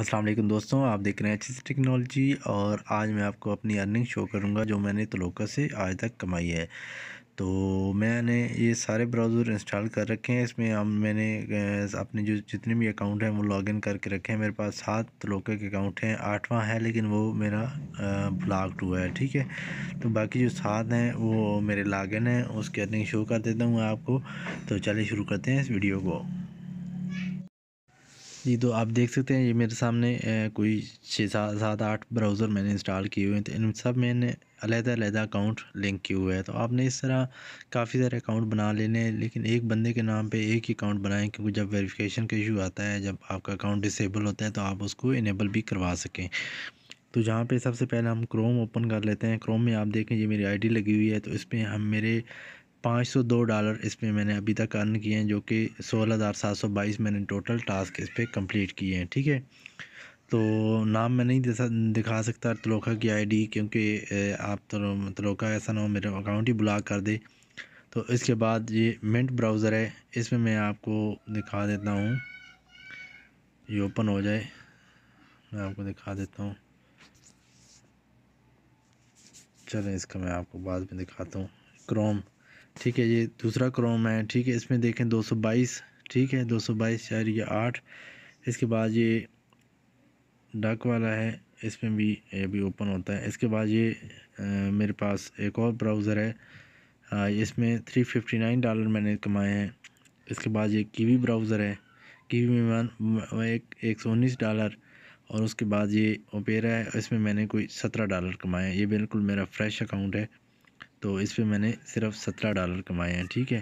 अस्सलाम वालेकुम दोस्तों आप देख रहे हैं अच्छी सी टेक्नोलॉजी और आज मैं आपको अपनी अर्निंग शो करूंगा जो मैंने तलोका से आज तक कमाई है तो मैंने ये सारे ब्राउज़र इंस्टॉल कर रखे हैं इसमें हम मैंने अपने जो जितने भी अकाउंट हैं वो लॉगिन करके रखे हैं मेरे पास सात तलोके के अकाउंट हैं आठवां है लेकिन वो मेरा ब्लॉक्ड हुआ है ठीक है तो बाकी जो सात हैं वो मेरे लॉगिन हैं उसकी अर्निंग शो कर देता हूँ आपको तो चलिए शुरू करते हैं इस वीडियो को जी तो आप देख सकते हैं ये मेरे सामने कोई छः सात सात आठ ब्राउज़र मैंने इंस्टॉल किए हुए हैं तो इन सब मैंने अलग अलग अकाउंट लिंक किए हुए हैं तो आपने इस तरह काफ़ी सारे अकाउंट बना लेने हैं लेकिन एक बंदे के नाम पे एक ही अकाउंट बनाएं क्योंकि जब वेरिफिकेशन का इशू आता है जब आपका अकाउंट डिसेबल होता है तो आप उसको इनेबल भी करवा सकें तो जहाँ पे सबसे पहले हम क्रोम ओपन कर लेते हैं क्रोम में आप देखें ये मेरी आईडी लगी हुई है तो इसमें हम मेरे पाँच सौ दो डॉलर इसमें मैंने अभी तक अर्न किए हैं जो कि सोलह हज़ार सात सौ बाईस मैंने टोटल टास्क इस पर कम्प्लीट किए हैं ठीक है तो नाम मैं नहीं दिखा सकता तलोखा की आईडी क्योंकि आप तो ऐसा ना हो मेरा अकाउंट ही ब्लॉक कर दे तो इसके बाद ये मिंट ब्राउज़र है इसमें मैं आपको दिखा देता हूँ ये ओपन हो जाए मैं आपको दिखा देता हूँ चलें इसका मैं आपको बाद में दिखाता हूँ क्रोम ठीक है ये दूसरा क्रोम है ठीक है इसमें देखें 222 ठीक है 222 चार या आठ इसके बाद ये डक वाला है इसमें भी भी ओपन होता है इसके बाद ये आ, मेरे पास एक और ब्राउज़र है आ, इसमें थ्री फिफ्टी नाइन डॉलर मैंने कमाए हैं इसके बाद ये कीवी ब्राउज़र है कीवी में एक एक सौ उन्नीस डॉलर और उसके बाद ये ओपेरा है इसमें मैंने कोई सत्रह डॉलर कमाए हैं ये बिल्कुल मेरा फ्रेश अकाउंट है तो इस पर मैंने सिर्फ सत्रह डॉलर कमाए हैं ठीक है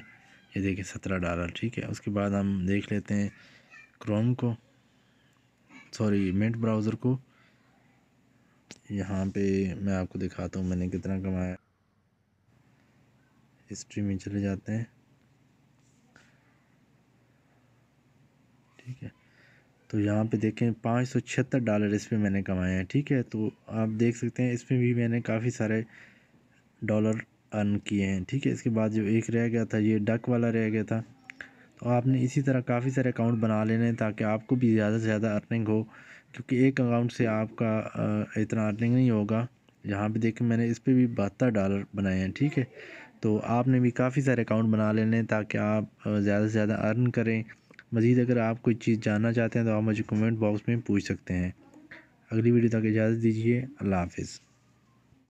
ये देखें सत्रह डॉलर ठीक है उसके बाद हम देख लेते हैं क्रोम को सॉरी मेट ब्राउज़र को यहाँ पे मैं आपको दिखाता हूँ मैंने कितना कमाया हिस्ट्री में चले जाते हैं ठीक है तो यहाँ पे देखें पाँच सौ छिहत्तर डॉलर इस पर मैंने कमाए हैं ठीक है तो आप देख सकते हैं इसमें भी मैंने काफ़ी सारे डॉलर अर्न किए हैं ठीक है इसके बाद जो एक रह गया था ये डक वाला रह गया था तो आपने इसी तरह काफ़ी सारे अकाउंट बना लेने हैं ताकि आपको भी ज़्यादा से ज़्यादा अर्निंग हो क्योंकि एक अकाउंट से आपका इतना अर्निंग नहीं होगा यहाँ पे देखें मैंने इस पर भी बहत्तर डॉलर बनाए हैं ठीक है तो आपने भी काफ़ी सारे अकाउंट बना लेने हैं ताकि आप ज़्यादा से ज़्यादा अर्न करें मज़ीद अगर आप कोई चीज़ जानना चाहते हैं तो आप मुझे कमेंट बॉक्स में पूछ सकते हैं अगली वीडियो तक इजाज़त दीजिए अल्लाह हाफिज़